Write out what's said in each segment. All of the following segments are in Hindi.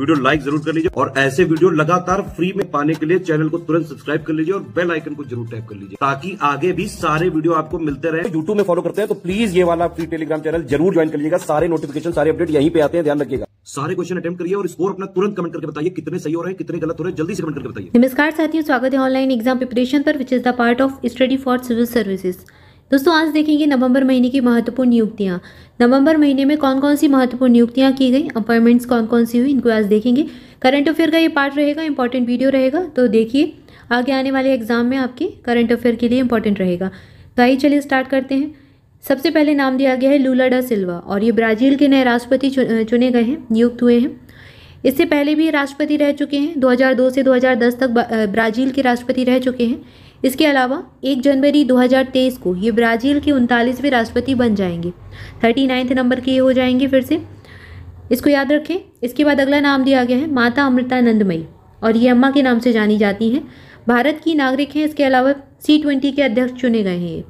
वीडियो लाइक जरूर कर लीजिए और ऐसे वीडियो लगातार फ्री में पाने के लिए चैनल को तुरंत सब्सक्राइब कर लीजिए और बेल आइकन को जरूर टैप कर लीजिए ताकि आगे भी सारे वीडियो आपको मिलते रहे यूट्यूब में फॉलो करते हैं तो प्लीज ये वाला फ्री टेलीग्राम चैनल जरूर ज्वाइन कर लीजिएगा सारे नोटिफिकेशन सारे अपडेट यहीं पे आते हैं ध्यान रखिएगा सारे क्वेश्चन अटेम्प करिए और स्कोर अपना तुरंत कमेंट करके बताइए कितने सही हो रहे हैं कितने गलत हो रहे हैं जल्दी से कमेंट करके बताइए नमस्कार साथियों स्वागत है ऑनलाइन एग्जाम प्रिपरेशन पर which is the part of study for civil services दोस्तों आज देखेंगे नवंबर महीने की महत्वपूर्ण नियुक्तियाँ नवंबर महीने में कौन कौन सी महत्वपूर्ण नियुक्तियाँ की गई अपॉइंटमेंट्स कौन कौन सी हुई इनको आज देखेंगे करंट अफेयर का ये पार्ट रहेगा इंपॉर्टेंट वीडियो रहेगा तो देखिए आगे आने वाले एग्जाम में आपके करंट अफेयर के लिए इंपॉर्टेंट रहेगा तो आइए चलिए स्टार्ट करते हैं सबसे पहले नाम दिया गया है लूलाडा सिल्वा और ये ब्राज़ील के नए राष्ट्रपति चुने गए हैं नियुक्त हुए हैं इससे पहले भी राष्ट्रपति रह चुके हैं 2002 से 2010 तक ब्राज़ील के राष्ट्रपति रह चुके हैं इसके अलावा 1 जनवरी 2023 को ये ब्राज़ील के उनतालीसवें राष्ट्रपति बन जाएंगे थर्टी नाइन्थ नंबर के ये हो जाएंगे फिर से इसको याद रखें इसके बाद अगला नाम दिया गया है माता अमृतानंदमयी और ये अम्मा के नाम से जानी जाती हैं भारत की नागरिक हैं इसके अलावा सी ट्वेंटी के अध्यक्ष चुने गए हैं ये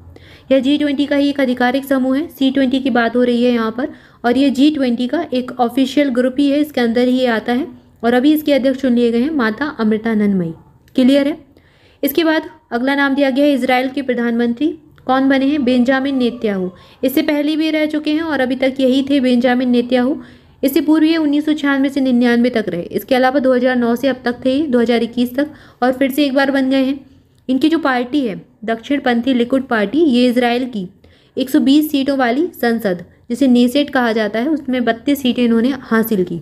यह जी ट्वेंटी का ही एक आधिकारिक समूह है सी ट्वेंटी की बात हो रही है यहाँ पर और ये जी ट्वेंटी का एक ऑफिशियल ग्रुप ही है इसके अंदर ही आता है और अभी इसके अध्यक्ष चुन लिए गए हैं माता अमृतानंदमयी क्लियर है इसके बाद अगला नाम दिया गया है इसराइल के प्रधानमंत्री कौन बने हैं बेंजामिन नेत्याहू इससे पहले भी रह चुके हैं और अभी तक यही थे बेंजामिन नेत्याहू इससे पूर्व ये उन्नीस से निन्यानवे तक रहे इसके अलावा 2009 से अब तक थे 2021 तक और फिर से एक बार बन गए हैं इनकी जो पार्टी है दक्षिणपंथी लिक्विड पार्टी ये इसराइल की 120 सीटों वाली संसद जिसे नेसेट कहा जाता है उसमें बत्तीस सीटें इन्होंने हासिल की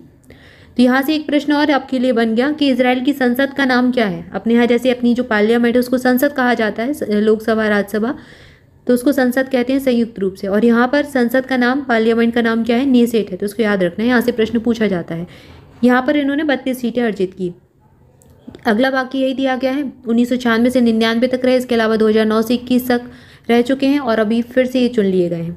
तो यहाँ से एक प्रश्न और आपके लिए बन गया कि इसराइल की संसद का नाम क्या है अपने यहाँ जैसे अपनी जो पार्लियामेंट है उसको संसद कहा जाता है लोकसभा राज्यसभा तो उसको संसद कहते हैं संयुक्त रूप से और यहाँ पर संसद का नाम पार्लियामेंट का नाम क्या है नेसेट है तो उसको याद रखना है यहाँ से प्रश्न पूछा जाता है यहाँ पर इन्होंने बत्तीस सीटें अर्जित की अगला वाक्य यही दिया गया है उन्नीस से निन्यानवे तक रहे इसके अलावा दो हज़ार से इक्कीस तक रह चुके हैं और अभी फिर से ये चुन लिए गए हैं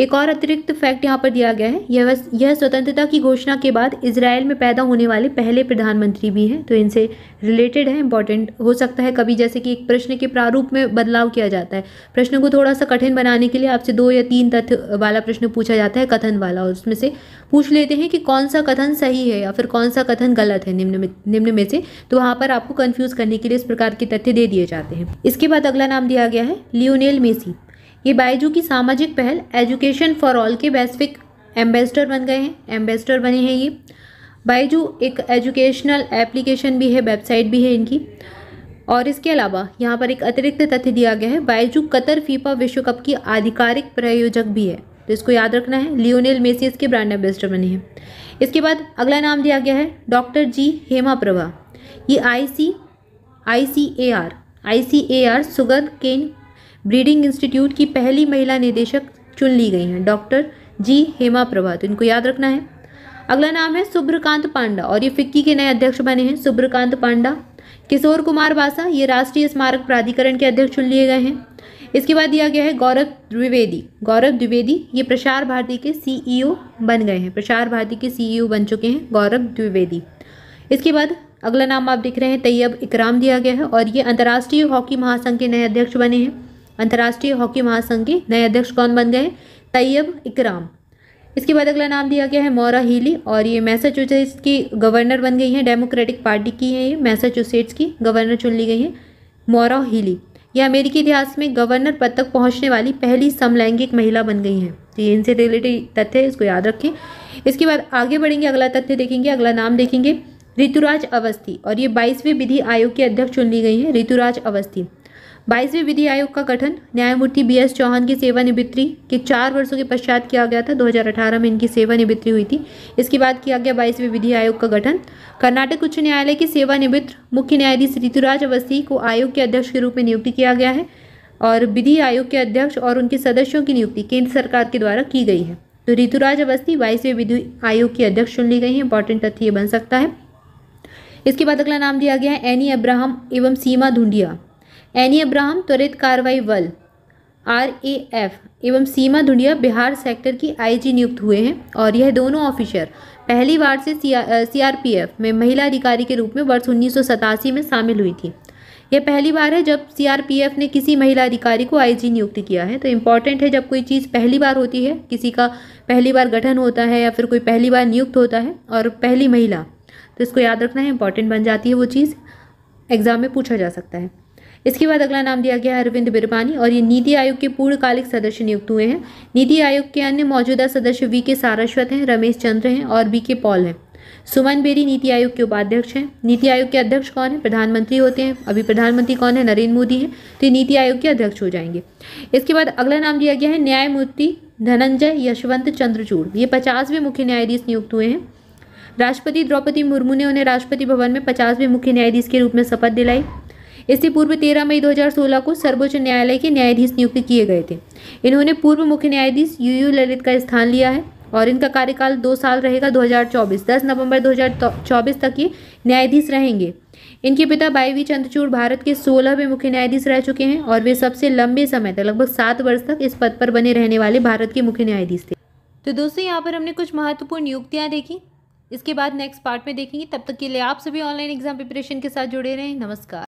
एक और अतिरिक्त फैक्ट यहाँ पर दिया गया है यह यह स्वतंत्रता की घोषणा के बाद इसराइल में पैदा होने वाले पहले प्रधानमंत्री भी हैं तो इनसे रिलेटेड है इंपॉर्टेंट हो सकता है कभी जैसे कि एक प्रश्न के प्रारूप में बदलाव किया जाता है प्रश्न को थोड़ा सा कठिन बनाने के लिए आपसे दो या तीन तथ्य वाला प्रश्न पूछा जाता है कथन वाला और उसमें से पूछ लेते हैं कि कौन सा कथन सही है या फिर कौन सा कथन गलत है निम्न में निम्न में से तो वहाँ पर आपको कन्फ्यूज़ करने के लिए इस प्रकार के तथ्य दे दिए जाते हैं इसके बाद अगला नाम दिया गया है लियोनेल मेसी ये बायजू की सामाजिक पहल एजुकेशन फॉर ऑल के वैश्विक एम्बेसडर बन गए हैं एम्बेसडर बने हैं ये बायजू एक एजुकेशनल एप्लीकेशन भी है वेबसाइट भी है इनकी और इसके अलावा यहाँ पर एक अतिरिक्त तथ्य दिया गया है बायजू कतर फीफा विश्व कप की आधिकारिक प्रायोजक भी है तो इसको याद रखना है लियोनेल मेसी इसके ब्रांड एम्बेसडर बने हैं इसके बाद अगला नाम दिया गया है डॉक्टर जी हेमा प्रभा ये आई सी आई सी A R I C A R सुगंध केन ब्रीडिंग इंस्टीट्यूट की पहली महिला निदेशक चुन ली गई हैं डॉक्टर जी हेमा प्रभा तो इनको याद रखना है अगला नाम है सुब्रकांत पांडा और ये फिक्की के नए अध्यक्ष बने हैं सुभ्रकांत पांडा किशोर कुमार बासा ये राष्ट्रीय स्मारक प्राधिकरण के अध्यक्ष चुन लिए गए हैं इसके बाद दिया गया है गौरव द्विवेदी गौरव द्विवेदी ये प्रसार भारती के सीईओ बन गए हैं प्रसार भारती के सीईओ बन चुके हैं गौरव द्विवेदी इसके बाद अगला नाम आप देख रहे हैं तैयब इकराम दिया गया है और ये अंतर्राष्ट्रीय हॉकी महासंघ के नए अध्यक्ष बने हैं अंतर्राष्ट्रीय हॉकी महासंघ के नए अध्यक्ष कौन बन गए तैयब इकराम इसके बाद अगला नाम दिया गया है मोरा हीली और ये मैसाचुसेट्स की गवर्नर बन गई हैं डेमोक्रेटिक पार्टी की है ये मैसाचुसेट्स की गवर्नर चुन ली गई हैं मोरा हीली यह अमेरिकी इतिहास में गवर्नर पद तक पहुंचने वाली पहली समलैंगिक महिला बन गई हैं तो ये इनसे रिलेटेड तथ्य है इसको याद रखें इसके बाद आगे बढ़ेंगे अगला तथ्य देखेंगे अगला नाम देखेंगे ऋतुराज अवस्थी और ये बाईसवें विधि आयोग के अध्यक्ष चुन ली गई हैं ऋतुराज अवस्थी बाईसवीं विधि आयोग का गठन न्यायमूर्ति बी एस चौहान की सेवानिवृत्ति के चार वर्षों के पश्चात किया गया था 2018 में इनकी सेवानिवृत्ति हुई थी इसके बाद किया गया बाईसवीं विधि आयोग का गठन कर्नाटक उच्च न्यायालय के सेवानिवृत्त मुख्य न्यायाधीश ऋतुराज अवस्थी को आयोग के अध्यक्ष के रूप में नियुक्ति किया गया है और विधि आयोग के अध्यक्ष और उनके सदस्यों की नियुक्ति केंद्र सरकार के द्वारा की गई है तो ऋतुराज अवस्थी बाईसवें विधि आयोग की अध्यक्ष चुन ली गई है इंपॉर्टेंट तथ्य ये बन सकता है इसके बाद अगला नाम दिया गया है एनी अब्राहम एवं सीमा धुंडिया एनी अब्राहम त्वरित कार्रवाई बल आर ए एफ एवं सीमा धुंडिया बिहार सेक्टर की आईजी नियुक्त हुए हैं और यह दोनों ऑफिसर पहली बार से सीआरपीएफ में महिला अधिकारी के रूप में वर्ष उन्नीस में शामिल हुई थी यह पहली बार है जब सीआरपीएफ ने किसी महिला अधिकारी को आईजी नियुक्त किया है तो इम्पॉर्टेंट है जब कोई चीज़ पहली बार होती है किसी का पहली बार गठन होता है या फिर कोई पहली बार नियुक्त होता है और पहली महिला तो इसको याद रखना है इम्पॉर्टेंट बन जाती है वो चीज़ एग्ज़ाम में पूछा जा सकता है इसके बाद अगला नाम दिया गया है अरविंद बिरबानी और ये नीति आयोग के पूर्णकालिक सदस्य नियुक्त हुए हैं नीति आयोग के अन्य मौजूदा सदस्य वी के सारस्वत हैं रमेश चंद्र हैं और बी के पॉल हैं सुमन बेरी नीति आयोग के उपाध्यक्ष हैं नीति आयोग के अध्यक्ष कौन है प्रधानमंत्री होते हैं अभी प्रधानमंत्री कौन है नरेंद्र मोदी हैं तो ये नीति आयोग के अध्यक्ष हो जाएंगे इसके बाद अगला नाम दिया गया है न्यायमूर्ति धनंजय यशवंत चंद्रचूड़ ये पचासवें मुख्य न्यायाधीश नियुक्त हुए हैं राष्ट्रपति द्रौपदी मुर्मू ने उन्हें राष्ट्रपति भवन में पचासवें मुख्य न्यायाधीश के रूप में शपथ दिलाई इससे पूर्व तेरह मई 2016 को सर्वोच्च न्यायालय के न्यायाधीश नियुक्त किए गए थे इन्होंने पूर्व मुख्य न्यायाधीश यू यू ललित का स्थान लिया है और इनका कार्यकाल दो साल रहेगा 2024 10 नवंबर 2024 तक ये न्यायाधीश रहेंगे इनके पिता बाईवी चंद्रचूड़ भारत के सोलहवें मुख्य न्यायाधीश रह चुके हैं और वे सबसे लंबे समय तक लगभग सात वर्ष तक इस पद पर बने रहने वाले भारत के मुख्य न्यायाधीश थे तो दोस्तों यहाँ पर हमने कुछ महत्वपूर्ण नियुक्तियाँ देखी इसके बाद नेक्स्ट पार्ट में देखेंगे तब तक के लिए आप सभी ऑनलाइन एग्जाम प्रिपरेशन के साथ जुड़े रहें नमस्कार